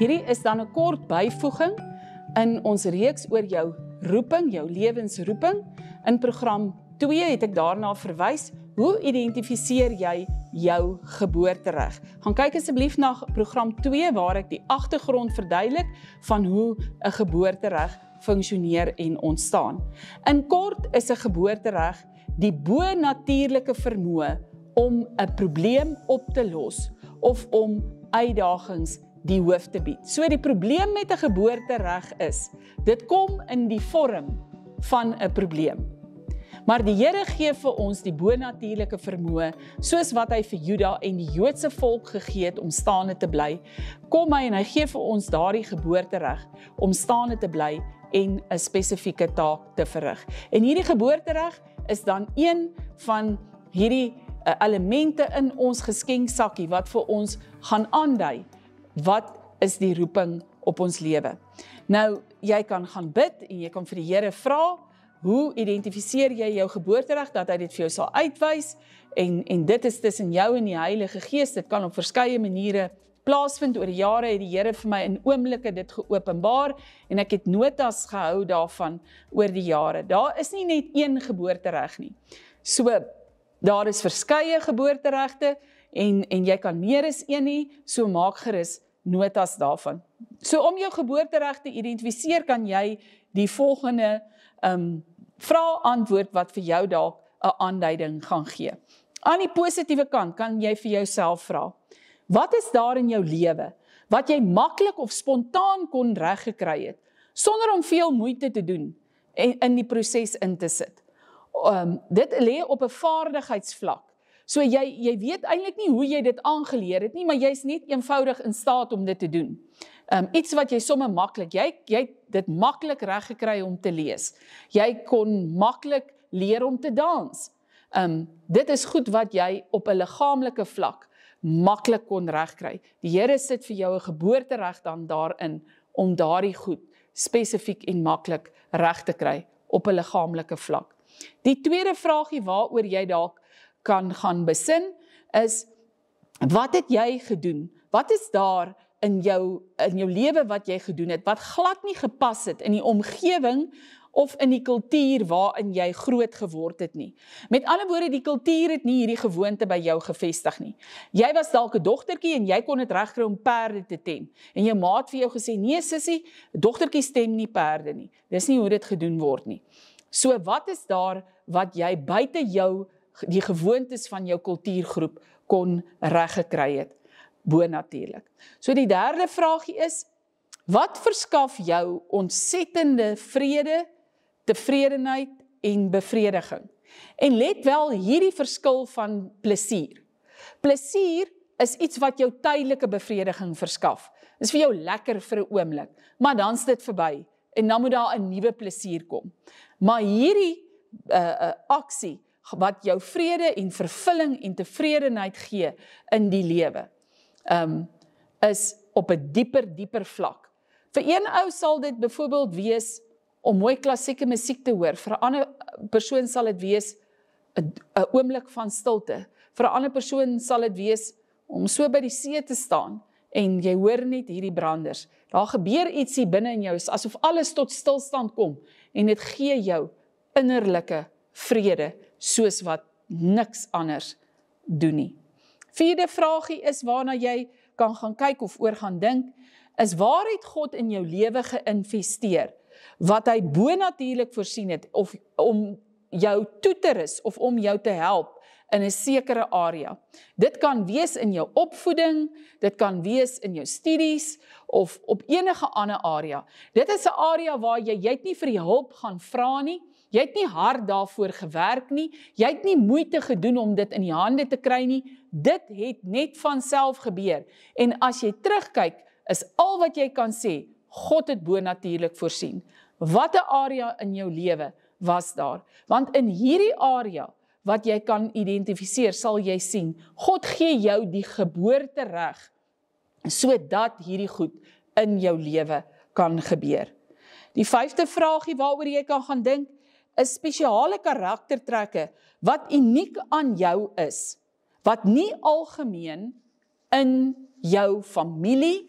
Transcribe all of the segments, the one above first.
Hierdie is dan 'n kort byvoeging in ons reeks oor jou roeping, jou lewensroeping. In program 2 het ek daarna verwys hoe identifiseer jy jou geboortereg. Gaan kyk asseblief na program 2 waar ek die agtergrond verduidelik van hoe 'n geboortereg funksioneer en ontstaan. In kort is 'n geboortereg die bo-natuurlike vermoë om 'n probleem op te los of om uitdagings te die hoof te bied. So die probleem met 'n geboortereg is, dit kom in die vorm van 'n probleem. Maar die Here gee vir ons die bonatuurlike vermoë, soos wat hy vir Juda en die Joodse volk gegee het om staande te bly. Kom hy en hy gee vir ons daardie geboortereg om staande te bly en 'n spesifieke taak te verrig. En hierdie geboortereg is dan een van hierdie eh, elemente in ons geskenksakkie wat vir ons gaan aandui wat is die roeping op ons lewe. Nou, jy kan gaan bid en jy kan vir die Here vra, hoe identifiseer jy jou geboortereg dat hy dit vir jou sal uitwys en en dit is tussen jou en die Heilige Gees. Dit kan op verskeie maniere plaasvind. Oor die jare het die Here vir my in oomblikke dit geopenbaar en ek het notas gehou daarvan oor die jare. Daar is nie net een geboortereg nie. So daar is verskeie geboorteregte en en jy kan meer as een hê, so maak gerus notas daarvan. So om jou geboortereg te identifiseer, kan jy die volgende ehm um, vrae antwoord wat vir jou dalk 'n aanduiding gaan gee. Aan die positiewe kant kan jy vir jouself vra: Wat is daar in jou lewe wat jy maklik of spontaan kon reggekry het sonder om veel moeite te doen en in die proses in te sit? Ehm um, dit lê op 'n vaardigheidsvlak So jy jy weet eintlik nie hoe jy dit aangeleer het nie, maar jy's net eenvoudig in staat om dit te doen. Ehm um, iets wat jy sommer maklik, jy jy dit maklik reg gekry om te lees. Jy kon maklik leer om te dans. Ehm um, dit is goed wat jy op 'n liggaamlike vlak maklik kon regkry. Die Here sit vir jou 'n geboortereg dan daarin om daardie goed spesifiek en maklik reg te kry op 'n liggaamlike vlak. Die tweede vraagie waaroor jy dalk kan gaan besin is wat het jy gedoen? Wat is daar in jou in jou lewe wat jy gedoen het wat glad nie gepas het in die omgewing of in die kultuur waarin jy groot geword het nie. Met ander woorde, die kultuur het nie hierdie gewoonte by jou gevestig nie. Jy was dalk 'n dogtertjie en jy kon dit regkry om perde te tem. En jou maat vir jou gesê: "Nee, sussie, dogtertjie stem nie perde nie. Dis nie hoe dit gedoen word nie." So, wat is daar wat jy buite jou die gewoontes van jou kultuurgroep kon reggekry het bo natuurlik. So die derde vraagie is wat verskaf jou ontsettende vrede, tevredenheid en bevrediging? En let wel hierdie verskil van plesier. Plesier is iets wat jou tydelike bevrediging verskaf. Dit is vir jou lekker vir 'n oomblik, maar dan is dit verby en dan moet daar 'n nuwe plesier kom. Maar hierdie uh, uh aksie wat jou vrede en vervulling en tevredenheid gee in die lewe. Um is op 'n dieper dieper vlak. Vir een ou sal dit byvoorbeeld wees om mooi klassieke musiek te hoor. Vir 'n ander persoon sal dit wees 'n 'n oomblik van stilte. Vir 'n ander persoon sal dit wees om so by die see te staan en jy hoor net hierdie branders. Daar gebeur ietsie binne in jou asof alles tot stilstand kom en dit gee jou innerlike vrede soos wat niks anders doen nie. Vierde vraagie is waarna jy kan gaan kyk of oor gaan dink, is waar het God in jou lewe geïnvesteer wat hy bonatuurlik voorsien het of om jou toe te rus of om jou te help in 'n sekere area. Dit kan wees in jou opvoeding, dit kan wees in jou studies of op enige ander area. Dit is 'n area waar jy jy het nie vir hulp gaan vra nie. Jy het nie hard daarvoor gewerk nie. Jy het nie moeite gedoen om dit in die hande te kry nie. Dit het net van self gebeur. En as jy terugkyk, is al wat jy kan sê, God het bonatuurlik voorsien. Watter area in jou lewe was daar? Want in hierdie area wat jy kan identifiseer, sal jy sien, God gee jou die geboortereg sodat hierdie goed in jou lewe kan gebeur. Die vyfde vragie waaroor jy kan gaan dink, 'n spesiale karaktertrekke wat uniek aan jou is, wat nie algemeen in jou familie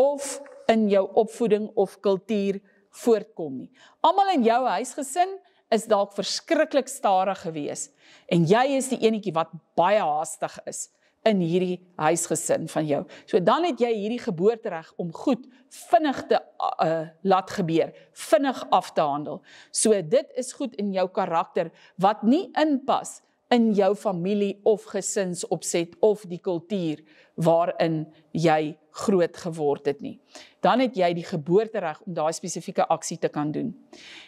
of in jou opvoeding of kultuur voortkom nie. Almal in jou huisgesin is dalk verskriklik stadig geweest en jy is die enetjie wat baie haastig is in hierdie huisgesin van jou. So dan het jy hierdie geboortereg om goed vinnig te uh, laat gebeur, vinnig af te handel. So dit is goed in jou karakter wat nie inpas in jou familie of gesinsopset of die kultuur waarin jy groot geword het nie. Dan het jy die geboortereg om daai spesifieke aksie te kan doen.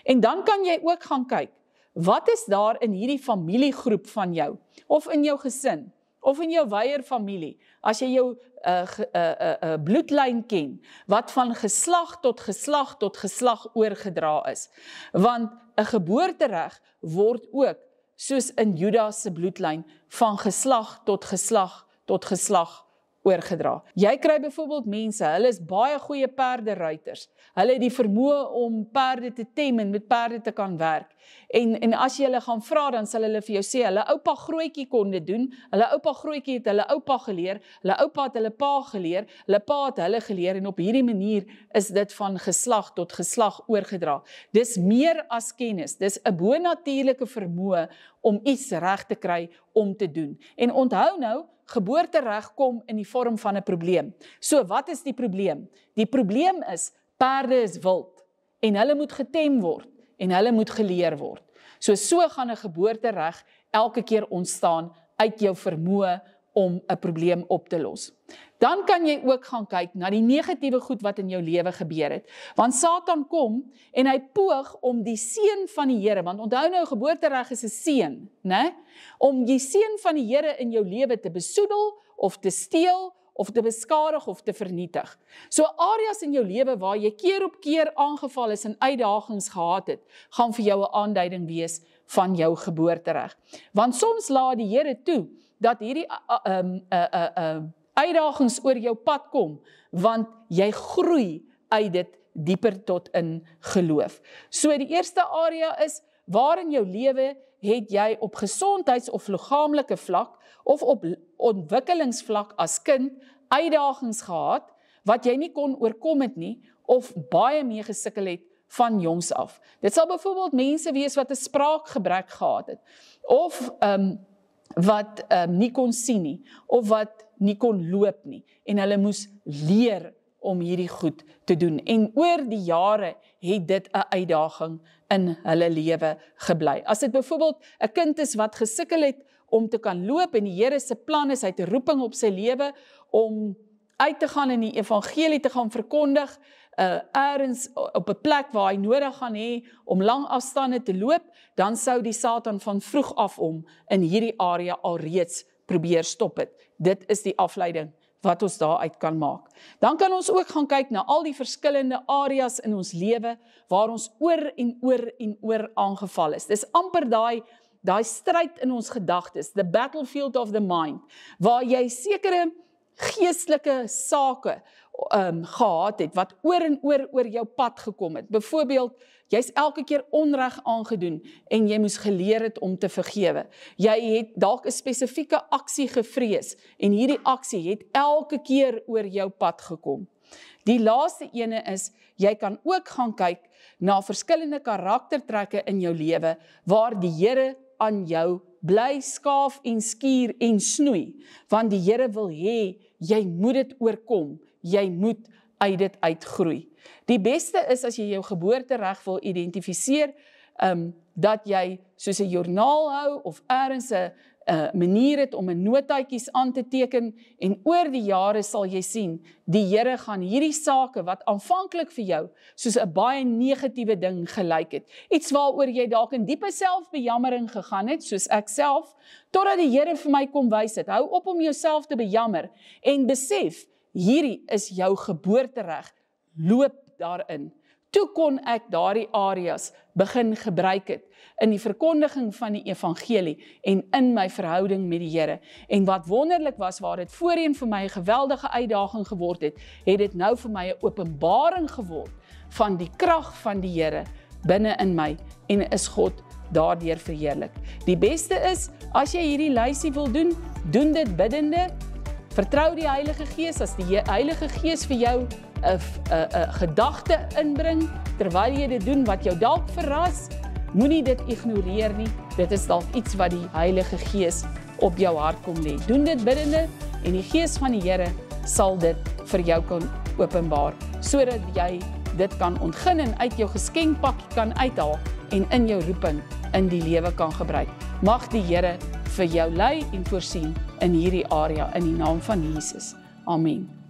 En dan kan jy ook gaan kyk, wat is daar in hierdie familiegroep van jou of in jou gesin of in jou weier familie, as jy jou uh uh uh, uh bloedlyn ken wat van geslag tot geslag tot geslag oorgedra is. Want 'n geboortereg word ook soos in Juda se bloedlyn van geslag tot geslag tot geslag oorgedra. Jy kry byvoorbeeld mense, hulle is baie goeie perderuiters. Hulle het die vermoë om perde te tem en met perde te kan werk. En en as jy hulle gaan vra dan sal hulle vir jou sê hulle oupa grootjie kon dit doen. Hulle oupa grootjie het hulle oupa geleer, hulle oupa het hulle pa geleer, hulle pa het hulle geleer en op hierdie manier is dit van geslag tot geslag oorgedra. Dis meer as kennis, dis 'n bonatuurlike vermoë om iets reg te kry om te doen. En onthou nou, geboortereg kom in die vorm van 'n probleem. So wat is die probleem? Die probleem is perde is wild en hulle moet getem word en hulle moet geleer word. So so gaan 'n geboortereg elke keer ontstaan uit jou vermoë om 'n probleem op te los. Dan kan jy ook gaan kyk na die negatiewe goed wat in jou lewe gebeur het. Want Satan kom en hy poog om die seën van die Here, want onthou nou geboortereg is 'n seën, né? Om die seën van die Here in jou lewe te besoedel of te steel of te beskadig of te vernietig. So areas in jou lewe waar jy keer op keer aangeval is en uitdagings gehad het, gaan vir jou 'n aanduiding wees van jou geboortereg. Want soms laat die Here toe dat hierdie ehm uh, uh, uh, uh, uitdagings oor jou pad kom want jy groei uit dit dieper tot in geloof. So die eerste area is waar in jou lewe het jy op gesondheids- of liggaamlike vlak of op ontwikkelingsvlak as kind uitdagings gehad wat jy nie kon oorkom het nie of baie mee gesukkel het van jongs af. Dit sal byvoorbeeld mense wees wat 'n spraakgebrek gehad het of ehm um, wat ehm um, nie kon sien nie of wat nie kon loop nie en hulle moes leer om hierdie goed te doen. En oor die jare het dit 'n uitdaging in hulle lewe gebly. As dit byvoorbeeld 'n kind is wat gesukkel het om te kan loop en die Here se plan is hy het 'n roeping op sy lewe om uit te gaan en die evangelie te gaan verkondig, uh eers op 'n plek waar hy nodig gaan hê om lang afstande te loop, dan sou die Satan van vroeg af om in hierdie area alreeds probeer stop het. Dit is die afleiding wat ons daaruit kan maak. Dan kan ons ook gaan kyk na al die verskillende areas in ons lewe waar ons oor en oor en oor aangeval is. Dis amper daai daai stryd in ons gedagtes, the battlefield of the mind, waar jy sekere geestelike sake um gehad het wat oor en oor oor jou pad gekom het. Byvoorbeeld, jy's elke keer onreg aangedoen en jy moes geleer het om te vergewe. Jy het dalk 'n spesifieke aksie gevrees en hierdie aksie het elke keer oor jou pad gekom. Die laaste ene is jy kan ook gaan kyk na verskillende karaktertrekke in jou lewe waar die Here aan jou bly skaaf en skuur en snoei want die Here wil hê jy moet dit oorkom jy moet uit dit uitgroei. Die beste is as jy jou geboortereg wil identifiseer, ehm um, dat jy soos 'n joernaal hou of eers 'n 'n uh, eh, manier het om 'n notaatjies aan te teken en oor die jare sal jy sien die Here gaan hierdie sake wat aanvanklik vir jou soos 'n baie negatiewe ding gelyk het iets waaroor jy dalk in diepe selfbejammering gegaan het soos ek self totdat die Here vir my kom wys het hou op om jouself te bejammer en besef hierdie is jou geboortereg. Loop daarin. Toe kon ek daardie areas begin gebruik het in die verkondiging van die evangelie en in my verhouding met die Here. En wat wonderlik was, waar dit voorheen vir my 'n geweldige uitdaging geword het, het dit nou vir my 'n openbaring geword van die krag van die Here binne in my en is God daardeur verheerlik. Die beste is as jy hierdie lysie wil doen, doen dit biddende Vertrou die Heilige Gees as die Heilige Gees vir jou 'n 'n 'n gedagte inbring terwyl jy dit doen wat jou dalk verras, moenie dit ignoreer nie. Dit is dalk iets wat die Heilige Gees op jou hart kom lê. Doen dit biddende en die Gees van die Here sal dit vir jou kan openbaar sodat jy dit kan ontgin en uit jou geskenkpakkie kan uithaal en in jou roeping in die lewe kan gebruik. Mag die Here vir jou lei en voorsien in hierdie area in die naam van Jesus. Amen.